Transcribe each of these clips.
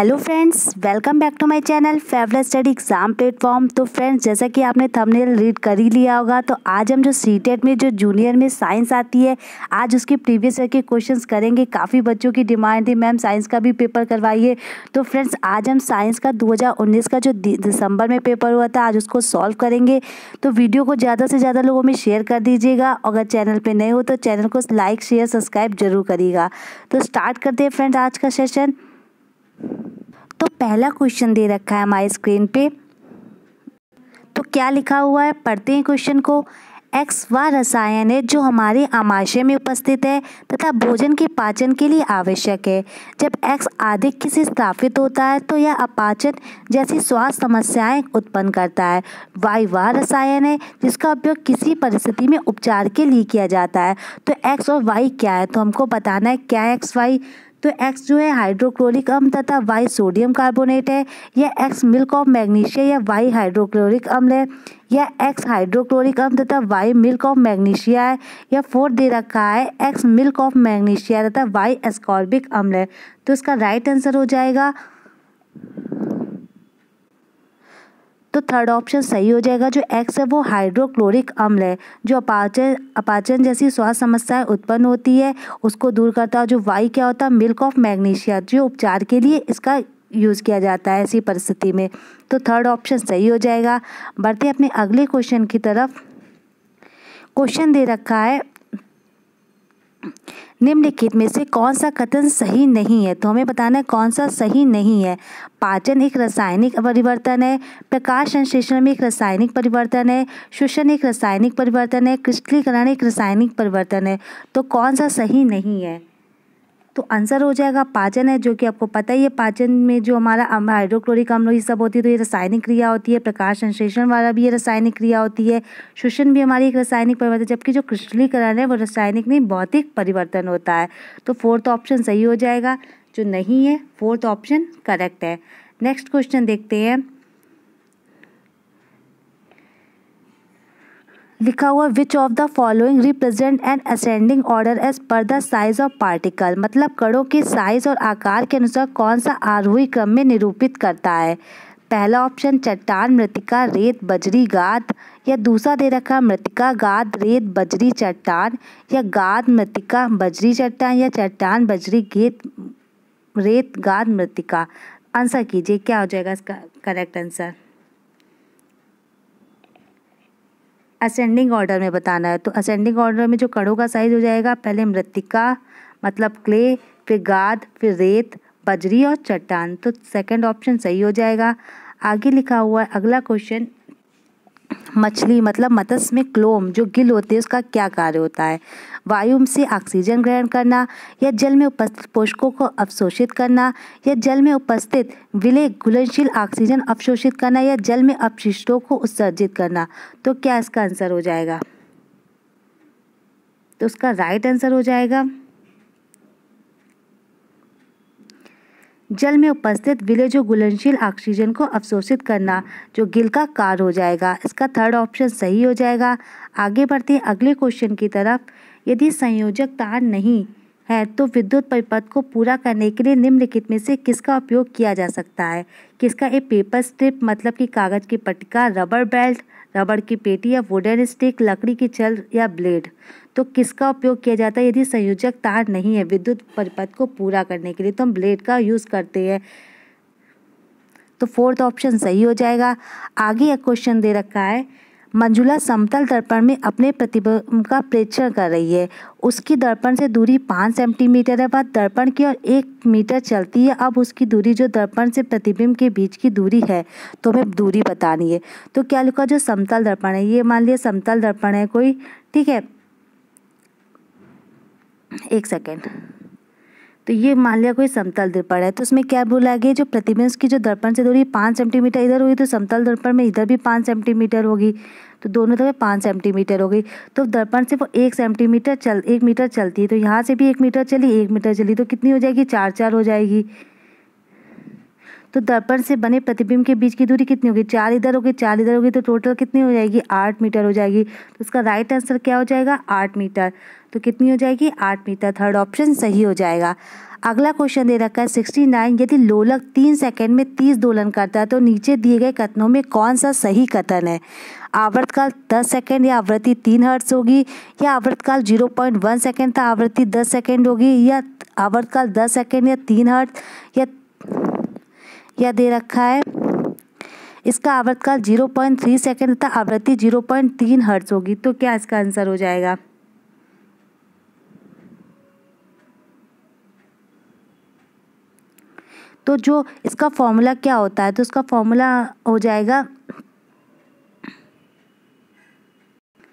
hello friends welcome back to my channel favourite study exam platform तो friends जैसा कि आपने थंबनेल रीड कर ही लिया होगा तो आज हम जो सी e में जो जूनियर में साइंस आती है आज उसके प्रीवियस ईयर के क्वेश्चंस करेंगे काफ़ी बच्चों की डिमांड थी मैम साइंस का भी पेपर करवाइए तो फ्रेंड्स आज हम साइंस का दो का जो दिसंबर में पेपर हुआ था आज उसको सॉल्व करेंगे तो वीडियो को ज़्यादा से ज़्यादा लोगों में शेयर कर दीजिएगा अगर चैनल पर नए हो तो चैनल को लाइक शेयर सब्सक्राइब जरूर करिएगा तो स्टार्ट करते हैं फ्रेंड्स आज का सेशन तो पहला क्वेश्चन दे रखा है हमारी स्क्रीन पे तो क्या लिखा हुआ है पढ़ते हैं क्वेश्चन को एक्स व रसायन है जो हमारे आमाशय में उपस्थित है तथा भोजन के पाचन के लिए आवश्यक है जब एक्स अधिक से स्थापित होता है तो यह अपाचन जैसी स्वास्थ्य समस्याएं उत्पन्न करता है वाई व रसायन है जिसका उपयोग किसी परिस्थिति में उपचार के लिए किया जाता है तो एक्स और वाई क्या है तो हमको बताना है क्या एक्स वाई तो एक्स जो है हाइड्रोक्लोरिक अम्ल तथा वाई सोडियम कार्बोनेट है या एक्स मिल्क ऑफ मैग्नीशिया या वाई हाइड्रोक्लोरिक अम्ल है या एक्स हाइड्रोक्लोरिक अम्ल तथा वाई मिल्क ऑफ मैग्नीशिया है या फोर्थ दे रखा है एक्स मिल्क ऑफ मैग्नीशिया तथा वाई एस्कॉर्बिक अम्ल है तो इसका राइट आंसर हो जाएगा तो थर्ड ऑप्शन सही हो जाएगा जो एक्स है वो हाइड्रोक्लोरिक अम्ल है जो अपाचन अपाचन जैसी स्वास्थ्य समस्याएं उत्पन्न होती है उसको दूर करता है जो वाई क्या होता है मिल्क ऑफ मैग्नीशिया जो उपचार के लिए इसका यूज़ किया जाता है ऐसी परिस्थिति में तो थर्ड ऑप्शन सही हो जाएगा बढ़ते अपने अगले क्वेश्चन की तरफ क्वेश्चन दे रखा है निम्नलिखित में से कौन सा कथन सही नहीं है तो हमें बताना है कौन सा सही नहीं है पाचन एक रासायनिक परिवर्तन है प्रकाश संश्लेषण में एक रासायनिक परिवर्तन है शोषण एक रासायनिक परिवर्तन है क्रिस्टलीकरण एक रासायनिक परिवर्तन है तो कौन सा सही नहीं है तो आंसर हो जाएगा पाचन है जो कि आपको पता ही है पाचन में जो हमारा हाइड्रोक्लोरिक अम्ल ये सब होती है तो ये रासायनिक क्रिया होती है प्रकाश संश्लेषण वाला भी ये रासायनिक क्रिया होती है शोषण भी हमारी एक रासायनिक परिवर्तन जबकि जो क्रिस्टलीकरण है वो रासायनिक नहीं भौतिक परिवर्तन होता है तो फोर्थ ऑप्शन सही हो जाएगा जो नहीं है फोर्थ ऑप्शन करेक्ट है नेक्स्ट क्वेश्चन देखते हैं लिखा हुआ which of the following represent an ascending order as per the size of particle मतलब कणों के साइज और आकार के अनुसार कौन सा आरोही क्रम में निरूपित करता है पहला ऑप्शन चट्टान मृतिका रेत बजरी गाद या दूसरा दे रखा मृतिका गाद रेत बजरी चट्टान या गाद मृतिका बजरी चट्टान या चट्टान बजरी गेत रेत गाद मृतिका आंसर कीजिए क्या हो जाएगा इसका करेक्ट आंसर असेंडिंग ऑर्डर में बताना है तो असेंडिंग ऑर्डर में जो कड़ों का साइज़ हो जाएगा पहले मृतिका मतलब क्ले फिर गाद फिर रेत बजरी और चट्टान तो सेकंड ऑप्शन सही हो जाएगा आगे लिखा हुआ है अगला क्वेश्चन मछली मतलब मत्स्य में क्लोम जो गिल होती है उसका क्या कार्य होता है वायु से ऑक्सीजन ग्रहण करना या जल में उपस्थित पोषकों को अवशोषित करना या जल में उपस्थित विलय घुलनशील ऑक्सीजन अवशोषित करना या जल में अपशिष्टों को उत्सर्जित करना तो क्या इसका आंसर हो जाएगा तो उसका राइट आंसर हो जाएगा जल में उपस्थित विलय जो घुलनशील ऑक्सीजन को अवशोषित करना जो गिल का कार हो जाएगा इसका थर्ड ऑप्शन सही हो जाएगा आगे बढ़ते हैं अगले क्वेश्चन की तरफ यदि संयोजक तार नहीं है तो विद्युत परिपथ को पूरा करने के लिए निम्नलिखित में से किसका उपयोग किया जा सकता है किसका एक पेपर स्ट्रिप मतलब कि कागज की पटका रबर बेल्ट रबड़ की पेटी या वुडन स्टिक लकड़ी की चल या ब्लेड तो किसका उपयोग किया जाता है यदि संयोजक तार नहीं है विद्युत परिपथ को पूरा करने के लिए तो हम ब्लेड का यूज़ करते हैं तो फोर्थ ऑप्शन सही हो जाएगा आगे एक क्वेश्चन दे रखा है मंजुला समतल दर्पण में अपने प्रतिबिंब का प्रेक्षण कर रही है उसकी दर्पण से दूरी पाँच सेंटीमीटर है वह दर्पण की ओर एक मीटर चलती है अब उसकी दूरी जो दर्पण से प्रतिबिंब के बीच की दूरी है तो हमें दूरी बतानी है तो क्या लिखा जो समतल दर्पण है ये मान लिया समतल दर्पण है कोई ठीक है एक सेकेंड तो ये मान लिया कोई समतल दर्पण है तो उसमें क्या बोला गया जो प्रतिबिंब की जो दर्पण से दूरी पाँच सेंटीमीटर इधर हुई तो समतल दर्पण में इधर भी पाँच सेंटीमीटर होगी तो दोनों तरफ पाँच सेंटीमीटर हो गई तो दर्पण से वो एक सेंटीमीटर चल एक मीटर चलती है तो यहाँ से भी एक मीटर चली एक मीटर चली तो कितनी हो जाएगी चार चार हो जाएगी तो दर्पण से बने प्रतिबिंब के बीच की दूरी कितनी होगी चार इधर होगी चार इधर होगी तो टोटल कितनी हो जाएगी आठ मीटर हो जाएगी तो इसका राइट आंसर क्या हो जाएगा आठ मीटर तो कितनी हो जाएगी आठ मीटर थर्ड ऑप्शन सही हो जाएगा अगला क्वेश्चन दे रखा है सिक्सटी नाइन यदि लोलक तीन सेकंड में तीस दोलन करता है तो नीचे दिए गए कथनों में कौन सा सही कथन है आवर्तकाल दस सेकंड या आवृत्ति तीन हर्ट्स होगी या आवर्तकाल जीरो पॉइंट वन सेकेंड था आवृत्ति दस सेकेंड होगी या आवर्तकाल दस सेकेंड या तीन हर्ट या या दे रखा है इसका आवर्तकाल 0.3 सेकेंड तथा आवृत्ति 0.3 हर्ट्ज होगी तो क्या इसका आंसर हो जाएगा तो जो इसका फॉर्मूला क्या होता है तो इसका फॉर्मूला हो जाएगा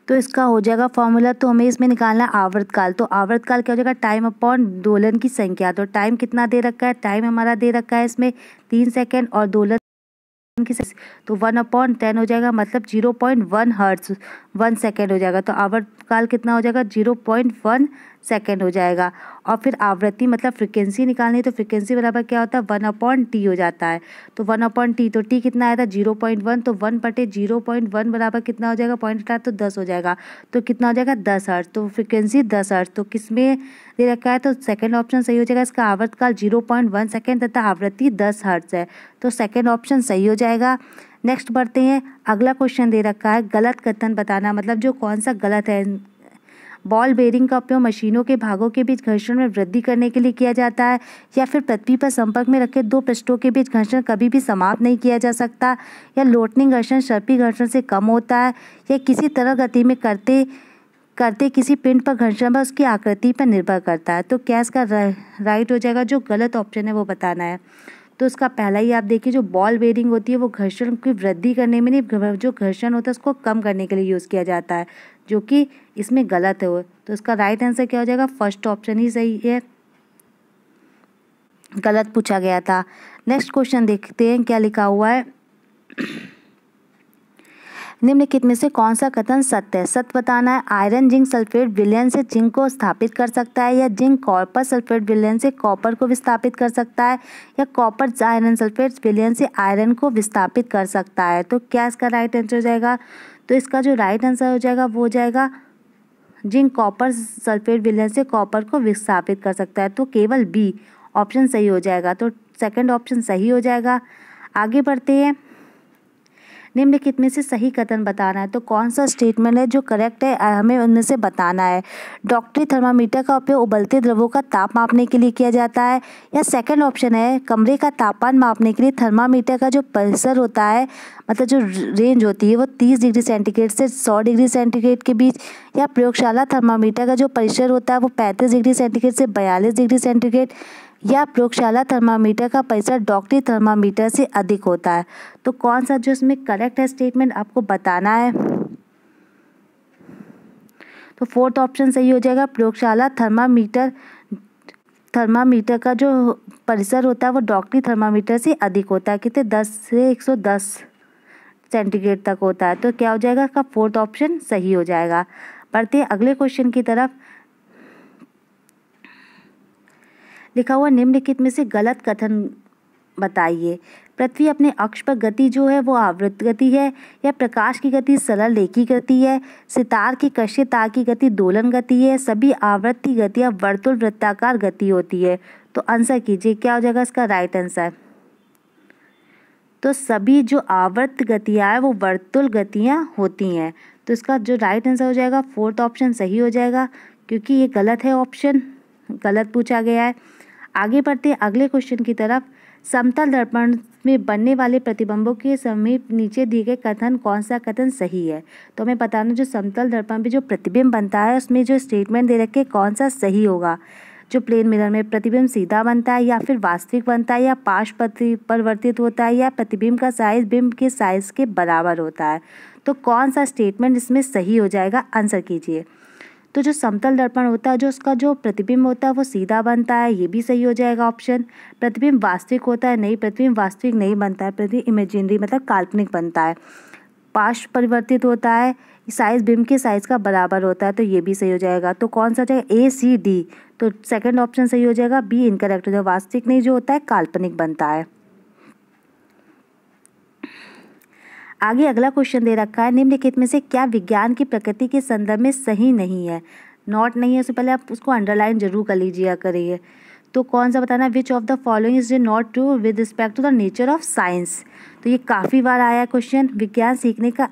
तो इसका हो जाएगा फॉर्मूला तो हमें इसमें निकालना है आवर्तकाल तो आवर्तकाल क्या हो जाएगा टाइम अपॉन दोलन की संख्या तो टाइम कितना दे रखा है टाइम हमारा दे रखा है इसमें तीन सेकेंड और दोलन की तो वन अपॉन टेन हो जाएगा मतलब zero point one hertz one second हो जाएगा तो आवर्तकाल कितना हो जाएगा जीरो पॉइंट वन सेकेंड हो जाएगा और फिर आवृत्ति मतलब फ्रिक्वेंसी निकालनी तो फ्रिक्वेंसी बराबर क्या होता है वन अपॉन टी हो जाता है तो वन अपॉन टी तो टी कितना आया था जीरो पॉइंट वन तो वन बटे जीरो पॉइंट वन बराबर कितना हो जाएगा पॉइंट हटा तो दस हो जाएगा तो कितना हो जाएगा दस हर्ट तो फ्रिक्वेंसी दस हर्ट तो किस में दे रखा है तो सेकेंड ऑप्शन सही हो जाएगा इसका आवर्तकाल जीरो पॉइंट वन सेकेंड तथा आवृत्ति दस हर्ट्स है तो सेकेंड ऑप्शन सही हो जाएगा नेक्स्ट बढ़ते हैं अगला क्वेश्चन दे रखा है गलत कथन बताना मतलब जो कौन सा गलत है बॉल बेरिंग का उपयोग मशीनों के भागों के बीच घर्षण में वृद्धि करने के लिए किया जाता है या फिर पृथ्वी पर संपर्क में रखे दो पृष्ठों के बीच घर्षण कभी भी समाप्त नहीं किया जा सकता या लोटनिंग घर्षण सर्पी घर्षण से कम होता है या किसी तरह गति में करते करते किसी पिंड पर घर्षण पर उसकी आकृति पर निर्भर करता है तो क्या इसका राइट हो जाएगा जो गलत ऑप्शन है वो बताना है तो उसका पहला ही आप देखिए जो बॉल बेरिंग होती है वो घर्षण की वृद्धि करने में नहीं जो घर्षण होता है उसको कम करने के लिए यूज़ किया जाता है जो कि इसमें गलत है वो तो इसका राइट आंसर क्या हो जाएगा फर्स्ट ऑप्शन ही सही है गलत पूछा गया था नेक्स्ट क्वेश्चन देखते हैं क्या लिखा हुआ है निम्नलिखित में से कौन सा कथन सत्य है सत्य बताना है आयरन जिंक सल्फेट विलयन से जिंक को स्थापित कर सकता है या जिंक कॉपर सल्फेट विलयन से कॉपर को विस्थापित कर सकता है या कॉपर आयरन सल्फेट विलयन से आयरन को विस्थापित कर सकता है तो क्या इसका राइट आंसर हो जाएगा तो इसका जो राइट आंसर हो जाएगा वो हो जाएगा जिंक कॉपर सल्फेट विलयन से कॉपर को विस्थापित कर सकता है तो केवल बी ऑप्शन सही हो जाएगा तो सेकेंड ऑप्शन सही हो जाएगा आगे बढ़ते हैं निम्नलिखित में से सही कथन बताना है तो कौन सा स्टेटमेंट है जो करेक्ट है हमें उनमें से बताना है डॉक्टरी थर्मामीटर का उपयोग उबलते द्रवों का ताप मापने के लिए किया जाता है या सेकेंड ऑप्शन है कमरे का तापमान मापने के लिए थर्मामीटर का जो पल्सर होता है मतलब जो रेंज होती है वो तीस डिग्री सेंटीग्रेड से सौ डिग्री सेंटीग्रेड के बीच या प्रयोगशाला थर्मामीटर का जो परिसर होता है वो पैंतीस डिग्री सेंटीग्रेड से बयालीस डिग्री सेंटीग्रेड या प्रयोगशाला थर्मामीटर का परिसर डॉक्टरी थर्मामीटर से अधिक होता है तो कौन सा जो इसमें करेक्ट है स्टेटमेंट आपको बताना है तो फोर्थ ऑप्शन सही हो जाएगा प्रयोगशाला थर्मामीटर थर्मामीटर का जो परिसर होता है वो डॉक्टरी थर्मामीटर से अधिक होता है कितने दस से एक सौ दस सेंटीग्रेड तक होता है तो क्या हो जाएगा इसका फोर्थ ऑप्शन सही हो जाएगा बढ़ते हैं अगले क्वेश्चन की तरफ लिखा हुआ निम्नलिखित में से गलत कथन बताइए पृथ्वी अपने अक्ष पर गति जो है वो आवृत गति है या प्रकाश की गति सरल रेखी गति है सितार की कश्य तार की गति दोलन गति है सभी आवृत्ति गतियाँ वर्तुल वृत्ताकार गति होती है तो आंसर कीजिए क्या हो जाएगा इसका राइट आंसर तो सभी जो आवर्त गतियाँ हैं वो वर्तुल गतियाँ होती हैं तो इसका जो राइट आंसर हो जाएगा फोर्थ ऑप्शन सही हो जाएगा क्योंकि ये गलत है ऑप्शन गलत पूछा गया है आगे बढ़ते अगले क्वेश्चन की तरफ समतल दर्पण में बनने वाले प्रतिबंबों के समीप नीचे दिए गए कथन कौन सा कथन सही है तो हमें बताना जो समतल दर्पण पे जो प्रतिबिंब बनता है उसमें जो स्टेटमेंट दे रखे कौन सा सही होगा जो प्लेन मिरर में प्रतिबिंब सीधा बनता है या फिर वास्तविक बनता है या पाश परिवर्तित होता है या प्रतिबिंब का साइज बिंब के साइज के बराबर होता है तो कौन सा स्टेटमेंट इसमें सही हो जाएगा आंसर कीजिए तो जो समतल दर्पण होता है जो उसका जो प्रतिबिंब होता है वो सीधा बनता है ये भी सही हो जाएगा ऑप्शन प्रतिबिंब वास्तविक होता है नहीं प्रतिबिंब वास्तविक नहीं बनता है प्रतिबिंब इमेजिनरी मतलब काल्पनिक बनता है पार्श्व परिवर्तित होता है साइज बिम के साइज़ का बराबर होता है तो ये भी सही हो जाएगा तो कौन सा जाएगा ए सी डी तो सेकंड ऑप्शन सही हो जाएगा बी इनकरेक्ट हो जाएगा वास्तविक नहीं जो होता है काल्पनिक बनता है आगे अगला क्वेश्चन दे रखा है निम्नलिखित में से क्या विज्ञान की प्रकृति के संदर्भ में सही नहीं है नॉट नहीं है उससे पहले आप उसको अंडरलाइन जरूर कर लीजिएगा करिए तो कौन सा बताना which of the following is not true with respect to the nature of science तो ये काफ़ी बार आया क्वेश्चन विज्ञान सीखने का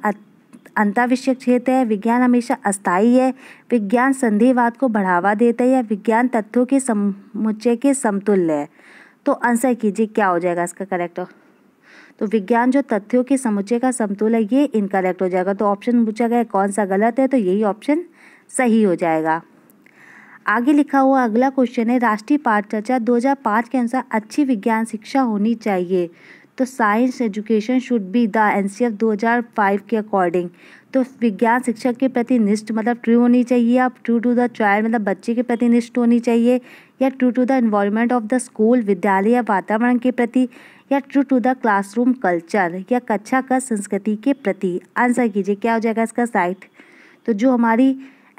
अंताविषयक क्षेत्र है विज्ञान हमेशा अस्थायी है विज्ञान संधिवाद को बढ़ावा देता है या विज्ञान तथ्यों के समुच्चय के समतुल्य है तो आंसर कीजिए क्या हो जाएगा इसका करेक्ट तो विज्ञान जो तथ्यों के समुचे का समतुल है ये इनकरेक्ट हो जाएगा तो ऑप्शन पूछा गया कौन सा गलत है तो यही ऑप्शन सही हो जाएगा आगे लिखा हुआ अगला क्वेश्चन है राष्ट्रीय पाठ चर्चा दो के अनुसार अच्छी विज्ञान शिक्षा होनी चाहिए तो science education should be the N C F दो हज़ार फाइव के अकॉर्डिंग तो विज्ञान शिक्षक के प्रति निष्ठ मतलब ट्रू होनी चाहिए आप ट्रू टू द चाइल्ड मतलब बच्चे के प्रति निष्ठ होनी चाहिए या true to the environment of the school विद्यालय या वातावरण के प्रति या true to the classroom culture या कक्षा का संस्कृति के प्रति आंसर कीजिए क्या हो जाएगा इसका साइट तो जो हमारी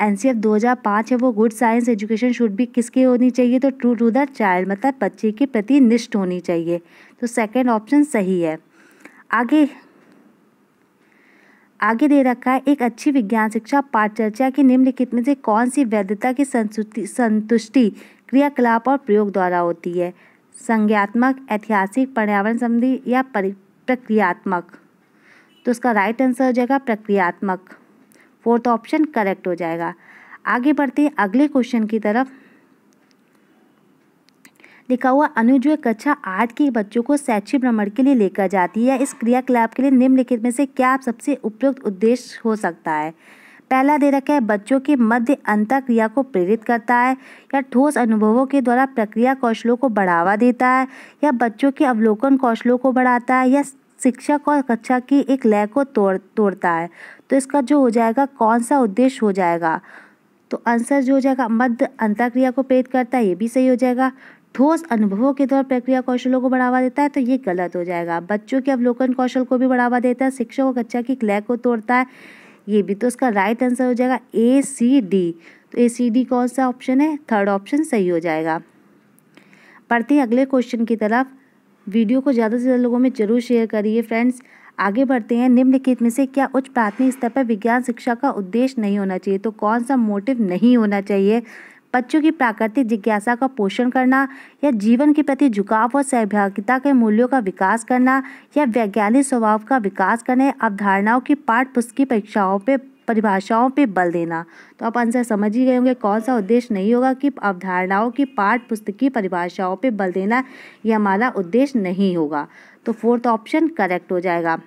एन सी एफ दो हज़ार पाँच है वो गुड साइंस एजुकेशन शुड भी किसके होनी चाहिए तो ट्रू टू द चाइल्ड मतलब बच्चे के प्रति निष्ठ होनी चाहिए तो सेकेंड ऑप्शन सही है आगे आगे दे रखा है एक अच्छी विज्ञान शिक्षा पाठचर्चा की निम्नलिखित में से कौन सी वैधता की संतुष्टि क्रियाकलाप और प्रयोग द्वारा होती है संज्ञात्मक ऐतिहासिक पर्यावरण संबंधी या प्रक्रियात्मक तो उसका राइट आंसर हो जाएगा प्रक्रियात्मक फोर्थ ऑप्शन करेक्ट हो जाएगा आगे बढ़ते हैं अगले क्वेश्चन की तरफ लिखा हुआ अनुज कक्षा आठ के बच्चों को शैक्षिक भ्रमण के लिए लेकर जाती है इस क्रियाकलाप के लिए निम्नलिखित में से क्या सबसे उपयुक्त उद्देश्य हो सकता है पहला दे रखा है बच्चों के मध्य अंतर क्रिया को प्रेरित करता है या ठोस अनुभवों के द्वारा प्रक्रिया कौशलों को बढ़ावा देता है या बच्चों के अवलोकन कौशलों को बढ़ाता है या शिक्षक और कक्षा की एक लय को तोड़ तोड़ता है तो इसका जो हो जाएगा कौन सा उद्देश्य हो जाएगा तो आंसर जो हो जाएगा मध्य अंतरक्रिया को प्रेरित करता है ये भी सही हो जाएगा ठोस अनुभवों के द्वारा प्रक्रिया कौशलों को बढ़ावा देता है तो ये गलत हो जाएगा बच्चों के अवलोकन कौशल को भी बढ़ावा देता है शिक्षक और कक्षा की लय को तोड़ता है ये भी तो उसका राइट आंसर हो जाएगा ए सी डी तो ए सी डी कौन सा ऑप्शन है थर्ड ऑप्शन सही हो जाएगा पढ़ते हैं अगले क्वेश्चन की तरफ वीडियो को ज़्यादा से ज़्यादा लोगों में जरूर शेयर करिए फ्रेंड्स आगे बढ़ते हैं निम्नलिखित में से क्या उच्च प्राथमिक स्तर पर विज्ञान शिक्षा का उद्देश्य नहीं होना चाहिए तो कौन सा मोटिव नहीं होना चाहिए बच्चों की प्राकृतिक जिज्ञासा का पोषण करना या जीवन के प्रति झुकाव और सहभागिता के मूल्यों का विकास करना या वैज्ञानिक स्वभाव का विकास करने अवधारणाओं की पाठ पुस्तकी परीक्षाओं पर परिभाषाओं पे बल देना तो आप आंसर समझ ही गए होंगे कौन सा उद्देश्य नहीं होगा कि अवधारणाओं की पाठ पुस्तकीय परिभाषाओं पे बल देना ये हमारा उद्देश्य नहीं होगा तो फोर्थ ऑप्शन करेक्ट हो जाएगा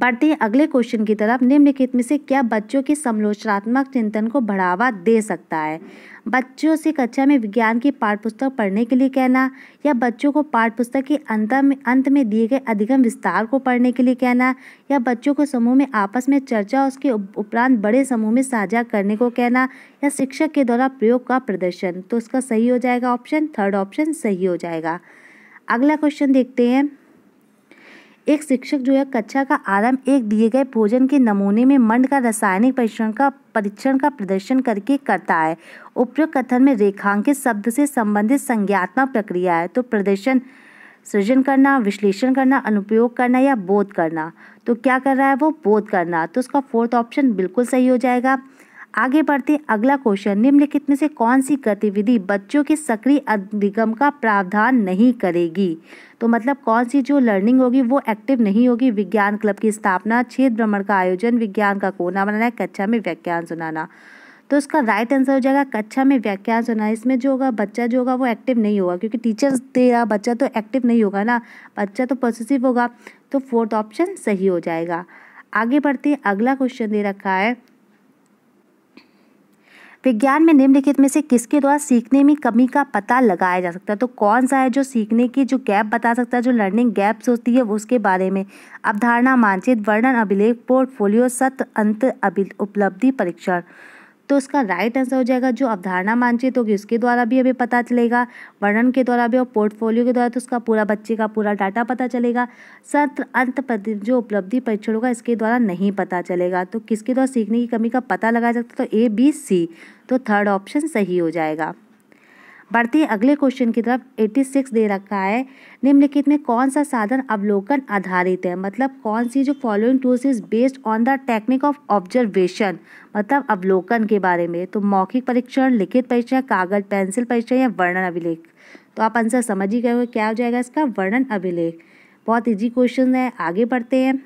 बढ़ते हैं अगले क्वेश्चन की तरफ निम्नलिखित में से क्या बच्चों के समलोचनात्मक चिंतन को बढ़ावा दे सकता है बच्चों से कक्षा में विज्ञान की पाठ्यपुस्तक पढ़ने के लिए कहना या बच्चों को पाठ्यपुस्तक के अंत में अंत में दिए गए अधिगम विस्तार को पढ़ने के लिए कहना या बच्चों को समूह में आपस में चर्चा और उसके उपरांत बड़े समूह में साझा करने को कहना या शिक्षक के द्वारा प्रयोग का प्रदर्शन तो उसका सही हो जाएगा ऑप्शन थर्ड ऑप्शन सही हो जाएगा अगला क्वेश्चन देखते हैं एक शिक्षक जो है कक्षा का आरंभ एक दिए गए भोजन के नमूने में मंड का रासायनिक परीक्षण का परीक्षण का प्रदर्शन करके करता है उपयोग कथन में रेखांकित शब्द से संबंधित संज्ञात्मक प्रक्रिया है तो प्रदर्शन सृजन करना विश्लेषण करना अनुपयोग करना या बोध करना तो क्या कर रहा है वो बोध करना तो उसका फोर्थ ऑप्शन बिल्कुल सही हो जाएगा आगे बढ़ते अगला क्वेश्चन निम्नलिखित में से कौन सी गतिविधि बच्चों के सक्रिय अधिगम का प्रावधान नहीं करेगी तो मतलब कौन सी जो लर्निंग होगी वो एक्टिव नहीं होगी विज्ञान क्लब की स्थापना छेद भ्रमण का आयोजन विज्ञान का कोना बनाना कक्षा में व्याख्यान सुनाना तो उसका राइट आंसर हो जाएगा कक्षा में व्याख्यान सुनाना इसमें जो होगा बच्चा जो होगा वो एक्टिव नहीं होगा क्योंकि टीचर दे रहा बच्चा तो एक्टिव नहीं होगा ना बच्चा तो पॉजिटिव होगा तो फोर्थ ऑप्शन सही हो जाएगा आगे बढ़ते अगला क्वेश्चन दे रखा है विज्ञान में निम्नलिखित में से किसके द्वारा सीखने में कमी का पता लगाया जा सकता है तो कौन सा है जो सीखने की जो गैप बता सकता है जो लर्निंग गैप्स होती है उसके बारे में अवधारणा मानचित वर्णन अभिलेख पोर्टफोलियो सत अंत उपलब्धि परीक्षण तो उसका राइट आंसर हो जाएगा जो अवधारणा मानचित्र होगी उसके द्वारा भी हमें पता चलेगा वर्णन के द्वारा भी और पोर्टफोलियो के द्वारा तो उसका पूरा बच्चे का पूरा डाटा पता चलेगा सत्र अंत जो उपलब्धि परीक्षण होगा इसके द्वारा नहीं पता चलेगा तो किसके द्वारा सीखने की कमी का पता लगाया जाता तो ए बी सी तो थर्ड ऑप्शन सही हो जाएगा बढ़ते अगले क्वेश्चन की तरफ 86 दे रखा है निम्नलिखित में कौन सा साधन अवलोकन आधारित है मतलब कौन सी जो following tools is based on the technique of observation मतलब अवलोकन के बारे में तो मौखिक परीक्षण लिखित परीक्षा कागज पेंसिल परीक्षा या वर्णन अभिलेख तो आप आंसर समझ ही गए हो क्या हो जाएगा इसका वर्णन अभिलेख बहुत इजी क्वेश्चन है आगे बढ़ते हैं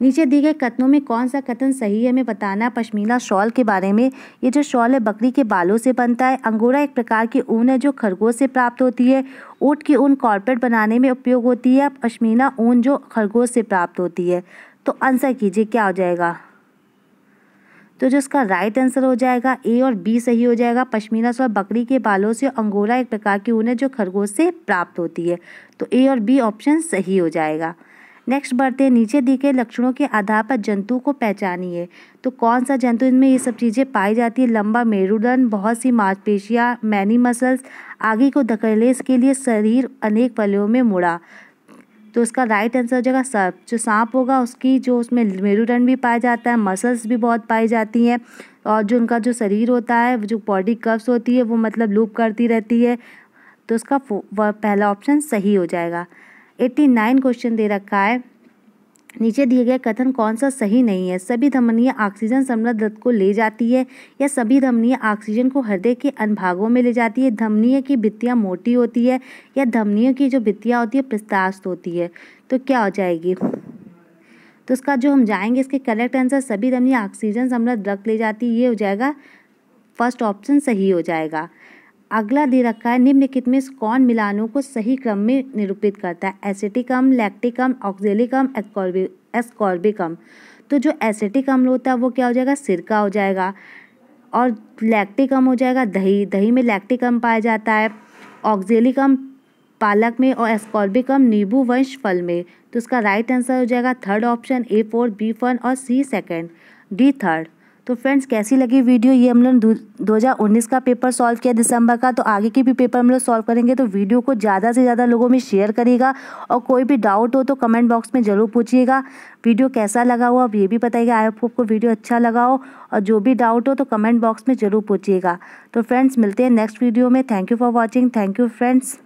नीचे दिए गए कथनों में कौन सा कथन सही है हमें बताना पश्मीना शॉल के बारे में ये जो शॉल है बकरी के बालों से बनता है अंगोरा एक प्रकार की ऊन है जो खरगोश से प्राप्त होती है ऊँट की ऊन कॉर्पेट बनाने में उपयोग होती है पश्मीना ऊन जो खरगोश से प्राप्त होती है तो आंसर कीजिए क्या हो जाएगा तो जो इसका राइट आंसर हो जाएगा ए और बी सही हो जाएगा पश्मीना शॉल बकरी के बालों से अंगोरा एक प्रकार की ऊन है जो खरगोश से प्राप्त होती है तो ए और बी ऑप्शन सही हो जाएगा नेक्स्ट बढ़ते हैं नीचे दिखे लक्षणों के आधार पर जंतु को पहचानिए तो कौन सा जंतु इनमें ये सब चीज़ें पाई जाती है लंबा मेरुदन बहुत सी मांसपेशियाँ मैनी मसल्स आगे को धकेले इसके लिए शरीर अनेक पलियों में मुड़ा तो उसका राइट आंसर हो जाएगा सर्प जो सांप होगा उसकी जो उसमें मेरुदन भी पाया जाता है मसल्स भी बहुत पाई जाती हैं और जो उनका जो शरीर होता है जो बॉडी कर्व्स होती है वो मतलब लूप करती रहती है तो उसका पहला ऑप्शन सही हो जाएगा एट्टी नाइन क्वेश्चन दे रखा है नीचे दिए गए कथन कौन सा सही नहीं है सभी धमनीय ऑक्सीजन समृद्ध रक्त को ले जाती है या सभी धमनीय ऑक्सीजन को हृदय के अनुभागों में ले जाती है धमनीय की भित्तियाँ मोटी होती है या धमनीय की जो भित्तियाँ होती है प्रस्तास्त होती है तो क्या हो जाएगी तो इसका जो हम जाएंगे इसके करेक्ट आंसर सभी धमनीय ऑक्सीजन समृद्ध रक्त ले जाती है ये हो जाएगा फर्स्ट ऑप्शन सही हो जाएगा अगला दे रखा है निम्नलिखित में कौन मिलानों को सही क्रम में निरूपित करता है एसिटिकम लैक्टिकम ऑक्जेलिकम एस्कॉर्बिकम तो जो एसिटिक अम्ल होता है वो क्या हो जाएगा सिरका हो जाएगा और लैक्टिकम हो जाएगा दही दही में लैक्टिकम पाया जाता है ऑक्जेलिकम पालक में और एस्कॉर्बिकम नींबू वंश फल में तो इसका राइट आंसर हो जाएगा third option A fourth B फन और सी सेकेंड डी थर्ड तो फ्रेंड्स कैसी लगी वीडियो ये हम लोग दो हज़ार उन्नीस का पेपर सॉल्व किया दिसंबर का तो आगे के भी पेपर हम लोग सॉल्व करेंगे तो वीडियो को ज़्यादा से ज़्यादा लोगों में शेयर करिएगा और कोई भी डाउट हो तो कमेंट बॉक्स में ज़रूर पूछिएगा वीडियो कैसा लगा हो आप ये भी बताइएगा आई होप आपको वीडियो अच्छा लगा हो और जो भी डाउट हो तो कमेंट बॉक्स में ज़रूर पूछिएगा तो फ्रेंड्स मिलते हैं नेक्स्ट वीडियो में thank you for watching thank you friends